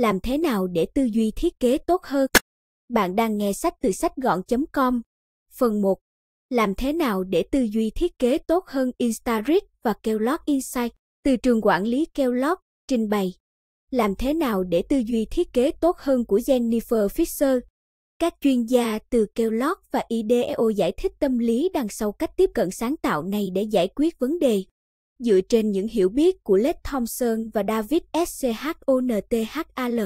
làm thế nào để tư duy thiết kế tốt hơn. Bạn đang nghe sách từ sách gọn.com. Phần 1. Làm thế nào để tư duy thiết kế tốt hơn Instarit và Kellogg Insight từ trường quản lý Kellogg trình bày. Làm thế nào để tư duy thiết kế tốt hơn của Jennifer Fisher. Các chuyên gia từ Kellogg và IDEO giải thích tâm lý đằng sau cách tiếp cận sáng tạo này để giải quyết vấn đề dựa trên những hiểu biết của Led Thompson và David SCHONTHAL.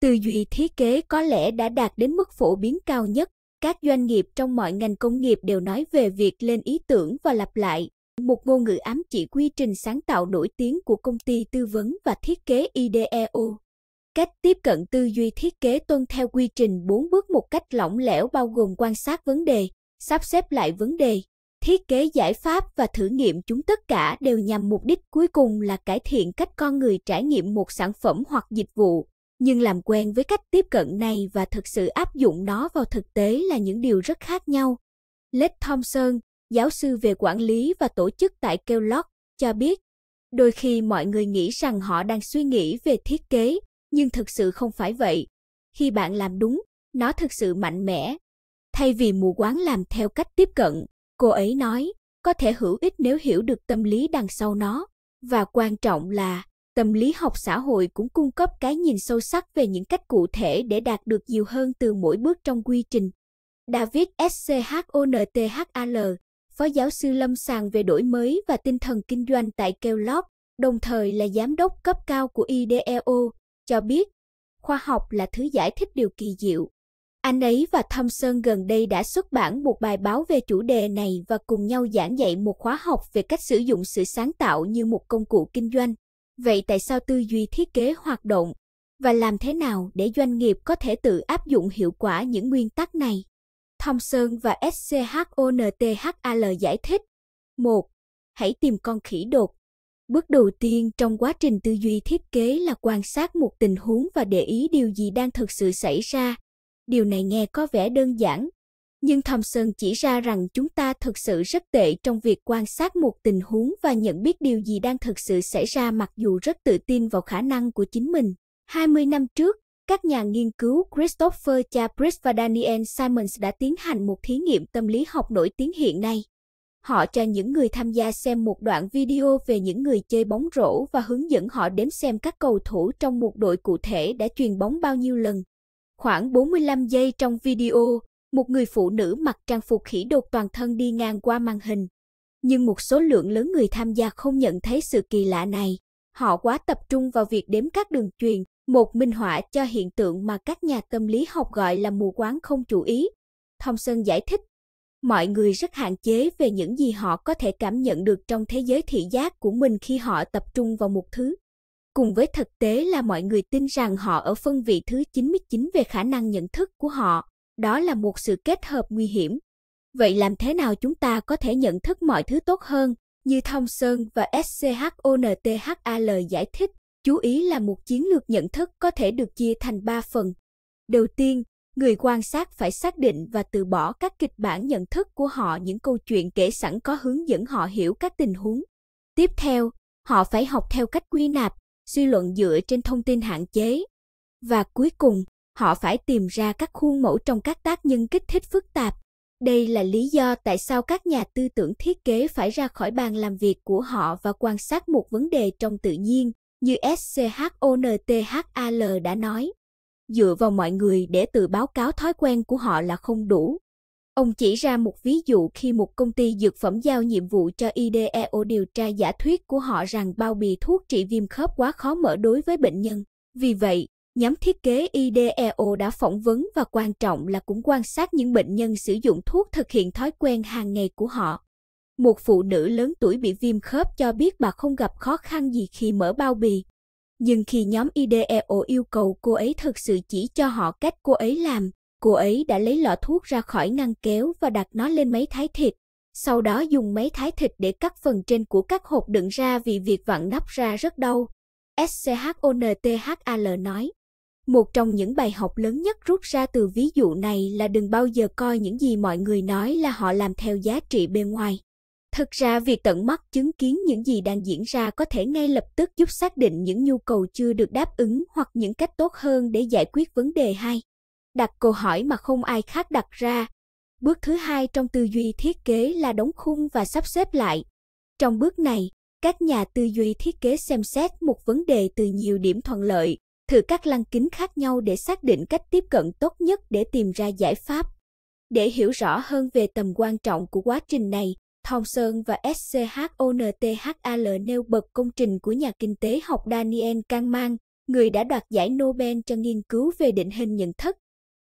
Tư duy thiết kế có lẽ đã đạt đến mức phổ biến cao nhất. Các doanh nghiệp trong mọi ngành công nghiệp đều nói về việc lên ý tưởng và lặp lại, một ngôn ngữ ám chỉ quy trình sáng tạo nổi tiếng của công ty tư vấn và thiết kế IDEO. Cách tiếp cận tư duy thiết kế tuân theo quy trình 4 bước một cách lỏng lẻo bao gồm quan sát vấn đề, sắp xếp lại vấn đề, thiết kế giải pháp và thử nghiệm chúng tất cả đều nhằm mục đích cuối cùng là cải thiện cách con người trải nghiệm một sản phẩm hoặc dịch vụ nhưng làm quen với cách tiếp cận này và thực sự áp dụng nó vào thực tế là những điều rất khác nhau led thompson giáo sư về quản lý và tổ chức tại kellogg cho biết đôi khi mọi người nghĩ rằng họ đang suy nghĩ về thiết kế nhưng thực sự không phải vậy khi bạn làm đúng nó thực sự mạnh mẽ thay vì mù quáng làm theo cách tiếp cận Cô ấy nói, có thể hữu ích nếu hiểu được tâm lý đằng sau nó, và quan trọng là tâm lý học xã hội cũng cung cấp cái nhìn sâu sắc về những cách cụ thể để đạt được nhiều hơn từ mỗi bước trong quy trình. David SCHONTHAL, Phó giáo sư lâm sàng về đổi mới và tinh thần kinh doanh tại Kellogg, đồng thời là giám đốc cấp cao của IDEO, cho biết khoa học là thứ giải thích điều kỳ diệu anh ấy và Thompson gần đây đã xuất bản một bài báo về chủ đề này và cùng nhau giảng dạy một khóa học về cách sử dụng sự sáng tạo như một công cụ kinh doanh. Vậy tại sao tư duy thiết kế hoạt động và làm thế nào để doanh nghiệp có thể tự áp dụng hiệu quả những nguyên tắc này? Thompson và SCHONTHAL giải thích. 1. Hãy tìm con khỉ đột. Bước đầu tiên trong quá trình tư duy thiết kế là quan sát một tình huống và để ý điều gì đang thực sự xảy ra Điều này nghe có vẻ đơn giản, nhưng Thompson chỉ ra rằng chúng ta thực sự rất tệ trong việc quan sát một tình huống và nhận biết điều gì đang thực sự xảy ra mặc dù rất tự tin vào khả năng của chính mình. 20 năm trước, các nhà nghiên cứu Christopher Chapris và Daniel Simons đã tiến hành một thí nghiệm tâm lý học nổi tiếng hiện nay. Họ cho những người tham gia xem một đoạn video về những người chơi bóng rổ và hướng dẫn họ đếm xem các cầu thủ trong một đội cụ thể đã truyền bóng bao nhiêu lần. Khoảng 45 giây trong video, một người phụ nữ mặc trang phục khỉ đột toàn thân đi ngang qua màn hình. Nhưng một số lượng lớn người tham gia không nhận thấy sự kỳ lạ này. Họ quá tập trung vào việc đếm các đường truyền, một minh họa cho hiện tượng mà các nhà tâm lý học gọi là mù quáng không chủ ý. Thompson giải thích, mọi người rất hạn chế về những gì họ có thể cảm nhận được trong thế giới thị giác của mình khi họ tập trung vào một thứ cùng với thực tế là mọi người tin rằng họ ở phân vị thứ 99 về khả năng nhận thức của họ, đó là một sự kết hợp nguy hiểm. Vậy làm thế nào chúng ta có thể nhận thức mọi thứ tốt hơn? Như Thông Sơn và SCHONTHAL giải thích, chú ý là một chiến lược nhận thức có thể được chia thành 3 phần. Đầu tiên, người quan sát phải xác định và từ bỏ các kịch bản nhận thức của họ những câu chuyện kể sẵn có hướng dẫn họ hiểu các tình huống. Tiếp theo, họ phải học theo cách quy nạp suy luận dựa trên thông tin hạn chế và cuối cùng họ phải tìm ra các khuôn mẫu trong các tác nhân kích thích phức tạp đây là lý do tại sao các nhà tư tưởng thiết kế phải ra khỏi bàn làm việc của họ và quan sát một vấn đề trong tự nhiên như schonthl đã nói dựa vào mọi người để tự báo cáo thói quen của họ là không đủ Ông chỉ ra một ví dụ khi một công ty dược phẩm giao nhiệm vụ cho IDEO điều tra giả thuyết của họ rằng bao bì thuốc trị viêm khớp quá khó mở đối với bệnh nhân. Vì vậy, nhóm thiết kế IDEO đã phỏng vấn và quan trọng là cũng quan sát những bệnh nhân sử dụng thuốc thực hiện thói quen hàng ngày của họ. Một phụ nữ lớn tuổi bị viêm khớp cho biết bà không gặp khó khăn gì khi mở bao bì. Nhưng khi nhóm IDEO yêu cầu cô ấy thực sự chỉ cho họ cách cô ấy làm, Cô ấy đã lấy lọ thuốc ra khỏi ngăn kéo và đặt nó lên máy thái thịt, sau đó dùng máy thái thịt để cắt phần trên của các hộp đựng ra vì việc vặn nắp ra rất đau. SCHONTHAL nói. Một trong những bài học lớn nhất rút ra từ ví dụ này là đừng bao giờ coi những gì mọi người nói là họ làm theo giá trị bên ngoài. Thực ra việc tận mắt chứng kiến những gì đang diễn ra có thể ngay lập tức giúp xác định những nhu cầu chưa được đáp ứng hoặc những cách tốt hơn để giải quyết vấn đề hay đặt câu hỏi mà không ai khác đặt ra. Bước thứ hai trong tư duy thiết kế là đóng khung và sắp xếp lại. Trong bước này, các nhà tư duy thiết kế xem xét một vấn đề từ nhiều điểm thuận lợi, thử các lăng kính khác nhau để xác định cách tiếp cận tốt nhất để tìm ra giải pháp. Để hiểu rõ hơn về tầm quan trọng của quá trình này, Thomson và SCHONTHAL nêu bật công trình của nhà kinh tế học Daniel Kahneman, người đã đoạt giải Nobel cho nghiên cứu về định hình nhận thức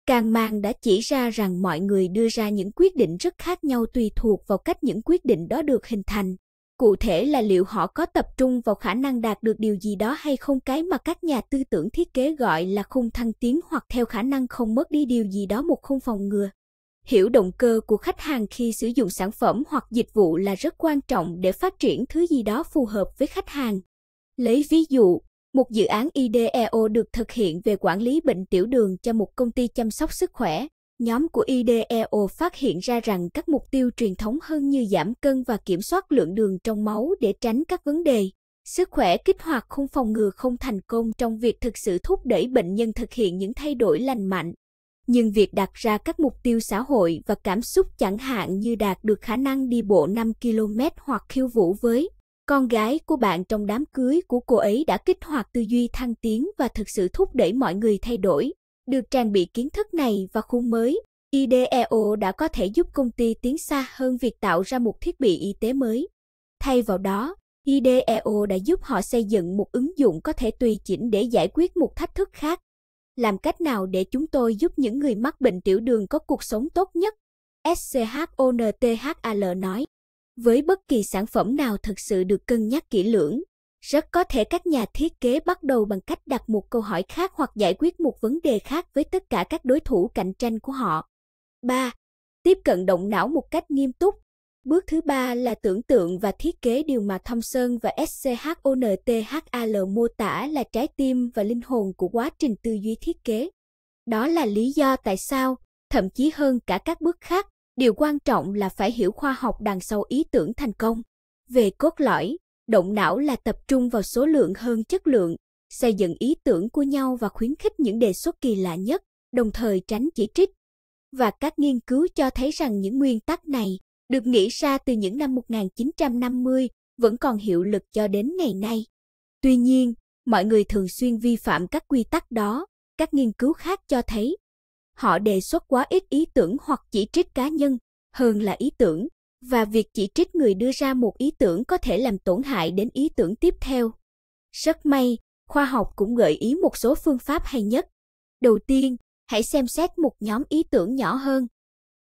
Càng mang đã chỉ ra rằng mọi người đưa ra những quyết định rất khác nhau tùy thuộc vào cách những quyết định đó được hình thành. Cụ thể là liệu họ có tập trung vào khả năng đạt được điều gì đó hay không cái mà các nhà tư tưởng thiết kế gọi là khung thăng tiến hoặc theo khả năng không mất đi điều gì đó một khung phòng ngừa. Hiểu động cơ của khách hàng khi sử dụng sản phẩm hoặc dịch vụ là rất quan trọng để phát triển thứ gì đó phù hợp với khách hàng. Lấy ví dụ, một dự án IDEO được thực hiện về quản lý bệnh tiểu đường cho một công ty chăm sóc sức khỏe. Nhóm của IDEO phát hiện ra rằng các mục tiêu truyền thống hơn như giảm cân và kiểm soát lượng đường trong máu để tránh các vấn đề sức khỏe kích hoạt khung phòng ngừa không thành công trong việc thực sự thúc đẩy bệnh nhân thực hiện những thay đổi lành mạnh nhưng việc đặt ra các mục tiêu xã hội và cảm xúc chẳng hạn như đạt được khả năng đi bộ 5 km hoặc khiêu vũ với con gái của bạn trong đám cưới của cô ấy đã kích hoạt tư duy thăng tiến và thực sự thúc đẩy mọi người thay đổi. Được trang bị kiến thức này và khung mới, IDEO đã có thể giúp công ty tiến xa hơn việc tạo ra một thiết bị y tế mới. Thay vào đó, IDEO đã giúp họ xây dựng một ứng dụng có thể tùy chỉnh để giải quyết một thách thức khác. Làm cách nào để chúng tôi giúp những người mắc bệnh tiểu đường có cuộc sống tốt nhất? SCHONTHAL nói. Với bất kỳ sản phẩm nào thật sự được cân nhắc kỹ lưỡng, rất có thể các nhà thiết kế bắt đầu bằng cách đặt một câu hỏi khác hoặc giải quyết một vấn đề khác với tất cả các đối thủ cạnh tranh của họ. 3. Tiếp cận động não một cách nghiêm túc. Bước thứ ba là tưởng tượng và thiết kế điều mà Thomson và SCHONTHAL mô tả là trái tim và linh hồn của quá trình tư duy thiết kế. Đó là lý do tại sao, thậm chí hơn cả các bước khác, điều quan trọng là phải hiểu khoa học đằng sau ý tưởng thành công về cốt lõi động não là tập trung vào số lượng hơn chất lượng xây dựng ý tưởng của nhau và khuyến khích những đề xuất kỳ lạ nhất đồng thời tránh chỉ trích và các nghiên cứu cho thấy rằng những nguyên tắc này được nghĩ ra từ những năm 1950 vẫn còn hiệu lực cho đến ngày nay. Tuy nhiên, mọi người thường xuyên vi phạm các quy tắc đó. Các nghiên cứu khác cho thấy Họ đề xuất quá ít ý tưởng hoặc chỉ trích cá nhân hơn là ý tưởng, và việc chỉ trích người đưa ra một ý tưởng có thể làm tổn hại đến ý tưởng tiếp theo. Rất may, khoa học cũng gợi ý một số phương pháp hay nhất. Đầu tiên, hãy xem xét một nhóm ý tưởng nhỏ hơn.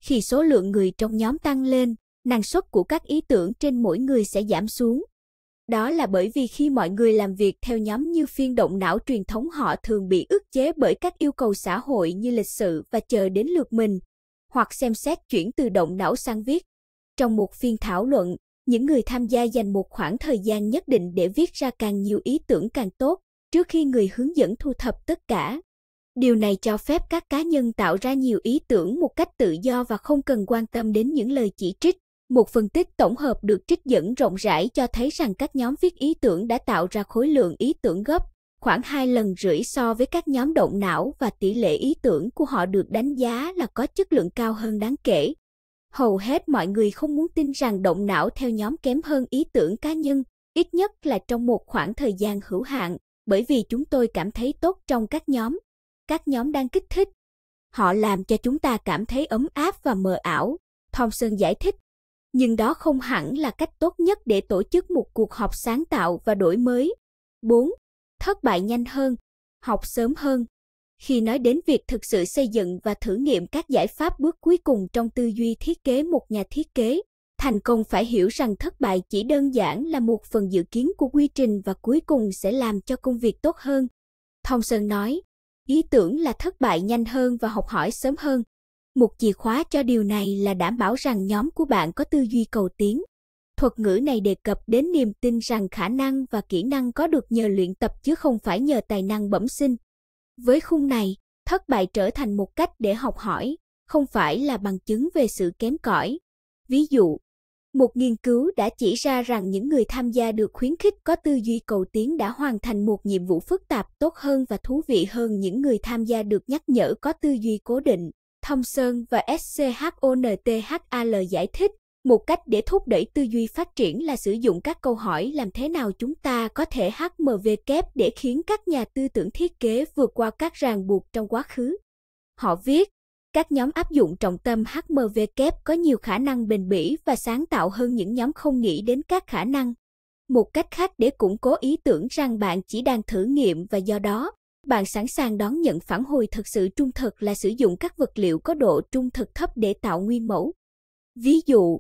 Khi số lượng người trong nhóm tăng lên, năng suất của các ý tưởng trên mỗi người sẽ giảm xuống đó là bởi vì khi mọi người làm việc theo nhóm như phiên động não truyền thống họ thường bị ức chế bởi các yêu cầu xã hội như lịch sự và chờ đến lượt mình, hoặc xem xét chuyển từ động não sang viết. Trong một phiên thảo luận, những người tham gia dành một khoảng thời gian nhất định để viết ra càng nhiều ý tưởng càng tốt, trước khi người hướng dẫn thu thập tất cả. Điều này cho phép các cá nhân tạo ra nhiều ý tưởng một cách tự do và không cần quan tâm đến những lời chỉ trích. Một phân tích tổng hợp được trích dẫn rộng rãi cho thấy rằng các nhóm viết ý tưởng đã tạo ra khối lượng ý tưởng gấp khoảng 2 lần rưỡi so với các nhóm động não và tỷ lệ ý tưởng của họ được đánh giá là có chất lượng cao hơn đáng kể. Hầu hết mọi người không muốn tin rằng động não theo nhóm kém hơn ý tưởng cá nhân, ít nhất là trong một khoảng thời gian hữu hạn, bởi vì chúng tôi cảm thấy tốt trong các nhóm. Các nhóm đang kích thích. Họ làm cho chúng ta cảm thấy ấm áp và mờ ảo, Thompson giải thích nhưng đó không hẳn là cách tốt nhất để tổ chức một cuộc họp sáng tạo và đổi mới. 4. Thất bại nhanh hơn, học sớm hơn. Khi nói đến việc thực sự xây dựng và thử nghiệm các giải pháp bước cuối cùng trong tư duy thiết kế một nhà thiết kế, thành công phải hiểu rằng thất bại chỉ đơn giản là một phần dự kiến của quy trình và cuối cùng sẽ làm cho công việc tốt hơn. Sơn nói, ý tưởng là thất bại nhanh hơn và học hỏi sớm hơn một chìa khóa cho điều này là đảm bảo rằng nhóm của bạn có tư duy cầu tiến. Thuật ngữ này đề cập đến niềm tin rằng khả năng và kỹ năng có được nhờ luyện tập chứ không phải nhờ tài năng bẩm sinh. Với khung này, thất bại trở thành một cách để học hỏi, không phải là bằng chứng về sự kém cỏi. Ví dụ, một nghiên cứu đã chỉ ra rằng những người tham gia được khuyến khích có tư duy cầu tiến đã hoàn thành một nhiệm vụ phức tạp tốt hơn và thú vị hơn những người tham gia được nhắc nhở có tư duy cố định. Thompson và SCHONTHAL giải thích, một cách để thúc đẩy tư duy phát triển là sử dụng các câu hỏi làm thế nào chúng ta có thể HMV kép để khiến các nhà tư tưởng thiết kế vượt qua các ràng buộc trong quá khứ. Họ viết, các nhóm áp dụng trọng tâm HMV kép có nhiều khả năng bền bỉ và sáng tạo hơn những nhóm không nghĩ đến các khả năng. Một cách khác để củng cố ý tưởng rằng bạn chỉ đang thử nghiệm và do đó, bạn sẵn sàng đón nhận phản hồi thật sự trung thực là sử dụng các vật liệu có độ trung thực thấp để tạo nguyên mẫu. Ví dụ,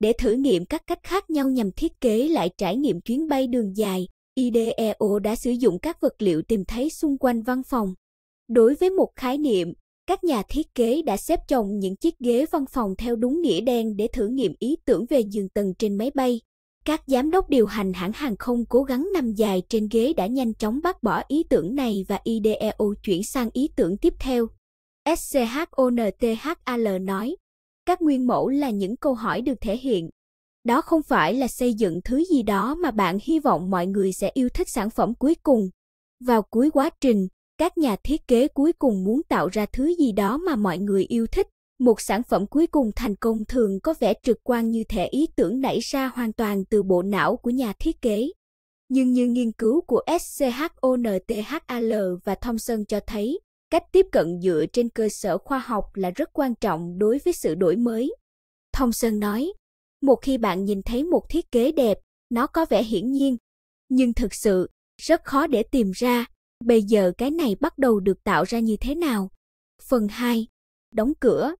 để thử nghiệm các cách khác nhau nhằm thiết kế lại trải nghiệm chuyến bay đường dài, IDEO đã sử dụng các vật liệu tìm thấy xung quanh văn phòng. Đối với một khái niệm, các nhà thiết kế đã xếp chồng những chiếc ghế văn phòng theo đúng nghĩa đen để thử nghiệm ý tưởng về giường tầng trên máy bay. Các giám đốc điều hành hãng hàng không cố gắng nằm dài trên ghế đã nhanh chóng bác bỏ ý tưởng này và IDEO chuyển sang ý tưởng tiếp theo. SCHONTHAL nói, các nguyên mẫu là những câu hỏi được thể hiện. Đó không phải là xây dựng thứ gì đó mà bạn hy vọng mọi người sẽ yêu thích sản phẩm cuối cùng. Vào cuối quá trình, các nhà thiết kế cuối cùng muốn tạo ra thứ gì đó mà mọi người yêu thích một sản phẩm cuối cùng thành công thường có vẻ trực quan như thể ý tưởng nảy ra hoàn toàn từ bộ não của nhà thiết kế. Nhưng như nghiên cứu của SCHONTHAL và Thomson cho thấy, cách tiếp cận dựa trên cơ sở khoa học là rất quan trọng đối với sự đổi mới. Thomson nói, một khi bạn nhìn thấy một thiết kế đẹp, nó có vẻ hiển nhiên, nhưng thực sự rất khó để tìm ra bây giờ cái này bắt đầu được tạo ra như thế nào. Phần 2. Đóng cửa